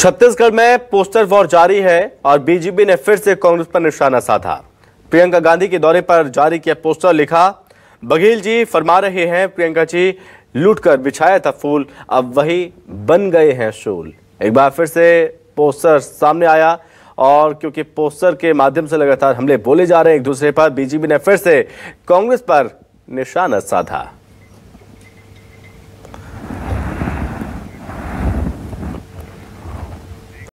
छत्तीसगढ़ में poster war जारी है और बीजेपी ने फिर से कांग्रेस पर निशाना साधा प्रियंका गांधी के दौरे पर जारी किया पोस्टर लिखा बघेल जी फरमा रहे हैं प्रियंका जी लूट कर बिछाया था फूल अब वही बन गए हैं शूल एक बार फिर से पोस्टर सामने आया और क्योंकि पोस्टर के माध्यम से लगातार हमले बोले जा रहे हैं एक दूसरे पर बीजेपी ने फिर से कांग्रेस पर निशाना साधा